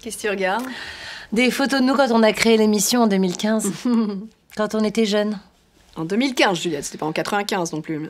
Qu'est-ce que tu regardes Des photos de nous quand on a créé l'émission en 2015. quand on était jeunes. En 2015, Juliette, c'était pas en 95 non plus.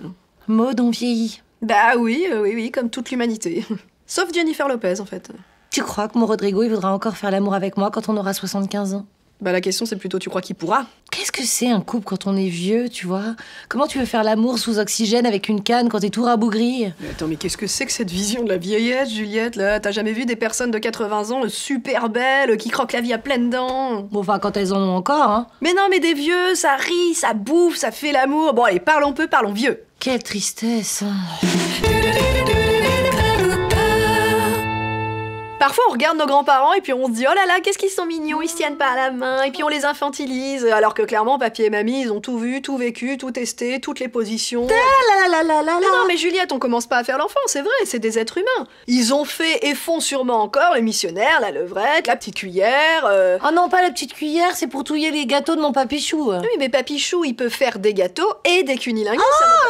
Maud, on vieillit. Bah oui, euh, oui, oui, comme toute l'humanité. Sauf Jennifer Lopez, en fait. Tu crois que mon Rodrigo, il voudra encore faire l'amour avec moi quand on aura 75 ans bah la question c'est plutôt tu crois qu'il pourra Qu'est-ce que c'est un couple quand on est vieux, tu vois Comment tu veux faire l'amour sous oxygène avec une canne quand t'es tout rabougri mais Attends mais qu'est-ce que c'est que cette vision de la vieillesse Juliette là T'as jamais vu des personnes de 80 ans super belles qui croquent la vie à pleines dents Bon enfin quand elles en ont encore hein Mais non mais des vieux, ça rit, ça bouffe, ça fait l'amour Bon allez parlons peu, parlons vieux Quelle tristesse hein. Parfois, on regarde nos grands-parents et puis on se dit oh là là, qu'est-ce qu'ils sont mignons, ils se tiennent pas à la main, et puis on les infantilise, alors que clairement, papy et mamie, ils ont tout vu, tout vécu, tout testé, toutes les positions. non, mais Juliette, on commence pas à faire l'enfant, c'est vrai, c'est des êtres humains. Ils ont fait et font sûrement encore Les missionnaires, la levrette, la petite cuillère. Euh. Ah non, pas la petite cuillère, c'est pour touiller les gâteaux de mon papichou. Oui, mais papichou, il peut faire des gâteaux et des cunilingues Oh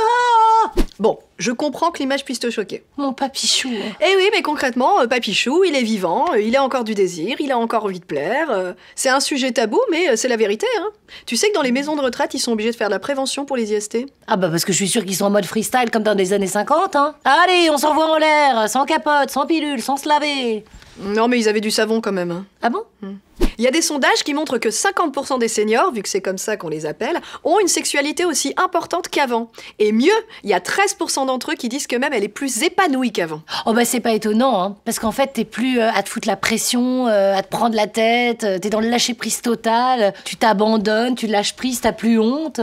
Bon, je comprends que l'image puisse te choquer. Mon papichou. Eh oui, mais concrètement, euh, papichou, il est vivant, euh, il a encore du désir, il a encore envie de plaire. Euh, c'est un sujet tabou, mais c'est la vérité. Hein. Tu sais que dans les maisons de retraite, ils sont obligés de faire de la prévention pour les IST. Ah bah parce que je suis sûre qu'ils sont en mode freestyle comme dans les années 50. Hein. Allez, on s'envoie en l'air, sans capote, sans pilule, sans se laver. Non, mais ils avaient du savon quand même. Hein. Ah bon hmm. Il y a des sondages qui montrent que 50% des seniors, vu que c'est comme ça qu'on les appelle, ont une sexualité aussi importante qu'avant. Et mieux, il y a 13% d'entre eux qui disent que même elle est plus épanouie qu'avant. Oh bah c'est pas étonnant, hein, parce qu'en fait t'es plus euh, à te foutre la pression, euh, à te prendre la tête, euh, t'es dans le lâcher prise total, tu t'abandonnes, tu lâches prise, t'as plus honte.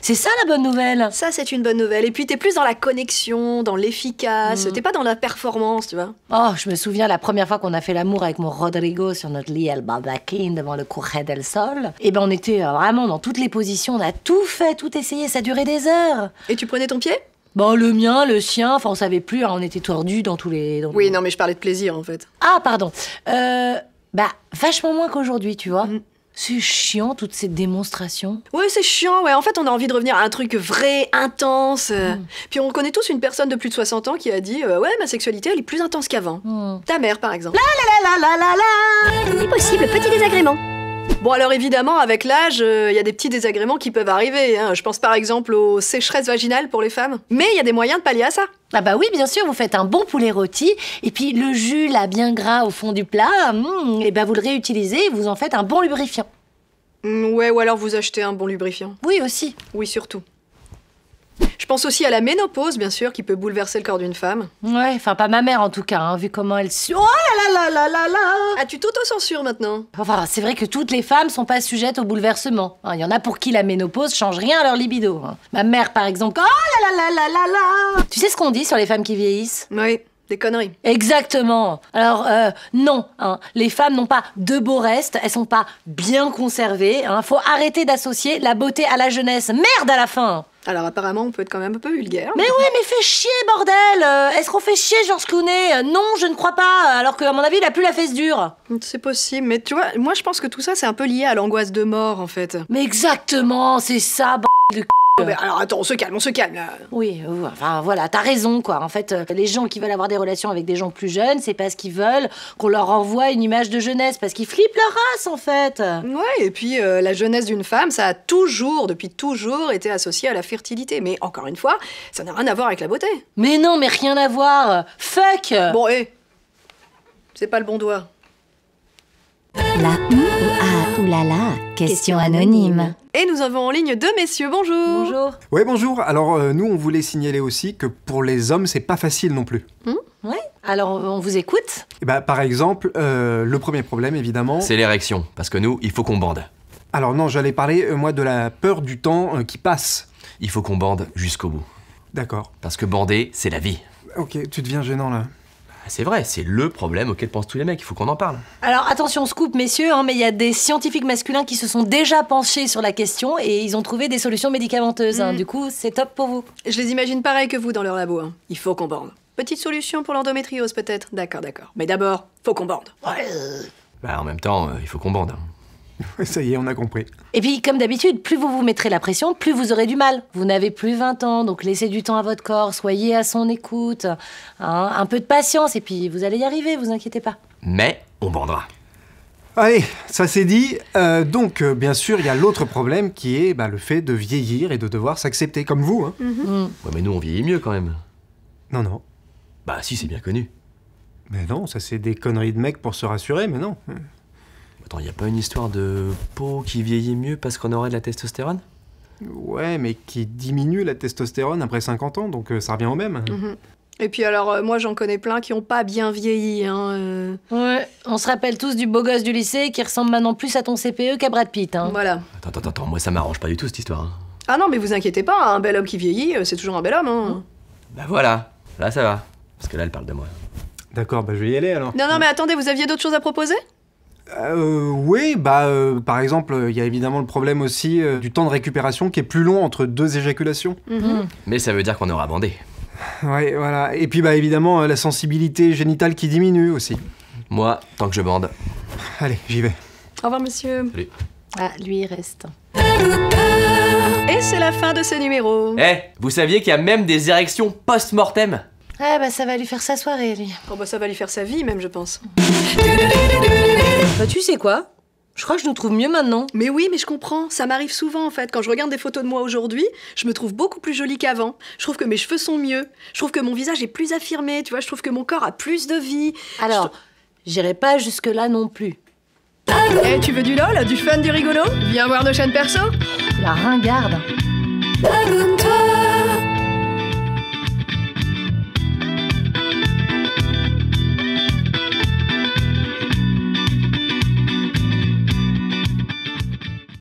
c'est ça la bonne nouvelle. Ça c'est une bonne nouvelle. Et puis t'es plus dans la connexion, dans l'efficace, mm. t'es pas dans la performance, tu vois. Oh, je me souviens la première fois qu'on a fait l'amour avec mon Rodrigo sur notre lit, devant le courrier del Sol. Et eh ben on était euh, vraiment dans toutes les positions, on a tout fait, tout essayé, ça durait des heures. Et tu prenais ton pied Ben le mien, le sien, enfin on savait plus, hein. on était tordus dans tous les... oui, non mais je parlais de plaisir en fait. Ah, pardon. Euh, bah, vachement moins qu'aujourd'hui, tu vois. Mm. C'est chiant, toutes ces démonstrations. Ouais, c'est chiant, ouais. En fait, on a envie de revenir à un truc vrai, intense. Hmm. Puis on connaît tous une personne de plus de 60 ans qui a dit euh, Ouais, ma sexualité, elle est plus intense qu'avant. Hmm. Ta mère, par exemple. La la la la la la la Possible petit désagrément. Bon, alors évidemment, avec l'âge, euh, il y a des petits désagréments qui peuvent arriver. Hein. Je pense par exemple aux sécheresses vaginales pour les femmes. Mais il y a des moyens de pallier à ça. Ah bah oui, bien sûr, vous faites un bon poulet rôti, et puis le jus là, bien gras au fond du plat, hmm, et eh ben vous le réutilisez et vous en faites un bon lubrifiant. Mm, ouais, ou alors vous achetez un bon lubrifiant. Oui aussi. Oui, surtout. Je pense aussi à la ménopause, bien sûr, qui peut bouleverser le corps d'une femme. Ouais, enfin pas ma mère en tout cas, vu comment elle... su- Oh là là là là là là as tu au censure maintenant Enfin, c'est vrai que toutes les femmes sont pas sujettes au bouleversement. Il y en a pour qui la ménopause change rien à leur libido. Ma mère, par exemple... Oh là là là là là là Tu sais ce qu'on dit sur les femmes qui vieillissent Oui, des conneries. Exactement. Alors non, les femmes n'ont pas de beaux restes, elles sont pas bien conservées. Il Faut arrêter d'associer la beauté à la jeunesse. Merde à la fin. Alors apparemment, on peut être quand même un peu vulgaire. Mais oui, mais fais chier, bordel euh, Est-ce qu'on fait chier Georges Clooney euh, Non, je ne crois pas, euh, alors qu'à mon avis, il a plus la fesse dure. C'est possible, mais tu vois, moi je pense que tout ça, c'est un peu lié à l'angoisse de mort, en fait. Mais exactement, c'est ça, de c*** alors attends, on se calme, on se calme là. Oui, euh, enfin voilà, t'as raison quoi. En fait, euh, les gens qui veulent avoir des relations avec des gens plus jeunes, c'est parce qu'ils veulent qu'on leur envoie une image de jeunesse, parce qu'ils flippent leur race en fait. Ouais, et puis euh, la jeunesse d'une femme, ça a toujours, depuis toujours, été associé à la fertilité. Mais encore une fois, ça n'a rien à voir avec la beauté. Mais non, mais rien à voir. Fuck Bon, hé, eh, c'est pas le bon doigt. La e Oulala, question anonyme. Et nous avons en ligne deux messieurs, bonjour Bonjour Oui, bonjour Alors, euh, nous, on voulait signaler aussi que pour les hommes, c'est pas facile non plus. Hmm, oui, alors, on vous écoute eh ben, Par exemple, euh, le premier problème, évidemment... C'est l'érection, parce que nous, il faut qu'on bande. Alors non, j'allais parler, euh, moi, de la peur du temps qui passe. Il faut qu'on bande jusqu'au bout. D'accord. Parce que bander, c'est la vie. Ok, tu deviens gênant, là. Ah, c'est vrai, c'est le problème auquel pensent tous les mecs, il faut qu'on en parle. Alors attention, scoop messieurs, hein, mais il y a des scientifiques masculins qui se sont déjà penchés sur la question et ils ont trouvé des solutions médicamenteuses. Hein. Mm. Du coup, c'est top pour vous. Je les imagine pareil que vous dans leur labo. Hein. Il faut qu'on bande. Petite solution pour l'endométriose peut-être D'accord, d'accord. Mais d'abord, faut qu'on bande. Ouais. Bah en même temps, euh, il faut qu'on bande. Ça y est, on a compris. Et puis, comme d'habitude, plus vous vous mettrez la pression, plus vous aurez du mal. Vous n'avez plus 20 ans, donc laissez du temps à votre corps, soyez à son écoute, hein. un peu de patience, et puis vous allez y arriver, vous inquiétez pas. Mais on vendra. Allez, ça c'est dit. Euh, donc, euh, bien sûr, il y a l'autre problème qui est bah, le fait de vieillir et de devoir s'accepter comme vous. Hein. Mm-hmm. Mm. Ouais, mais nous, on vieillit mieux quand même. Non, non. Bah si, c'est bien connu. Mais non, ça c'est des conneries de mecs pour se rassurer, mais non. Attends, y'a a pas une histoire de peau qui vieillit mieux parce qu'on aurait de la testostérone Ouais, mais qui diminue la testostérone après 50 ans, donc euh, ça revient au même. Mhm. Et puis alors, euh, moi j'en connais plein qui ont pas bien vieilli. Hein, euh. Ouais, on se rappelle tous du beau gosse du lycée qui ressemble maintenant plus à ton CPE qu'à Brad Pitt. Hein. Voilà. Attends, attends, attends, moi ça m'arrange pas du tout cette histoire. Hein. Ah non, mais vous inquiétez pas, un bel homme qui vieillit, c'est toujours un bel homme. Hein. Mmh. Bah voilà, là ça va. Parce que là elle parle de moi. D'accord, bah je vais y aller alors. Non, non, mais attendez, vous aviez d'autres choses à proposer euh, oui, bah, euh, par exemple, il y a évidemment le problème aussi euh, du temps de récupération qui est plus long entre deux éjaculations. Mhm. Mhm. Mais ça veut dire qu'on aura bandé. Ouais, voilà. Et puis, bah, évidemment, euh, la sensibilité génitale qui diminue aussi. Moi, tant que je bande. Allez, j'y vais. Au revoir, monsieur. Salut. Ah, lui, il reste. Et c'est la fin de ce numéro. Eh, vous saviez qu'il y a même des érections post-mortem ah bah ça va lui faire sa soirée, lui. Oh bah ça va lui faire sa vie, même, je pense. Bah tu sais quoi je crois que je nous trouve mieux maintenant. Mais oui, mais je comprends. Ça m'arrive souvent en fait. Quand je regarde des photos de moi aujourd'hui, je me trouve beaucoup plus jolie qu'avant. Je trouve que mes cheveux sont mieux. Je trouve que mon visage est plus affirmé. Tu vois, je trouve que mon corps a plus de vie. Alors, j'irai pas jusque-là non plus. Eh, tu veux du lol Du fun, du rigolo Viens voir nos chaînes perso La ringarde.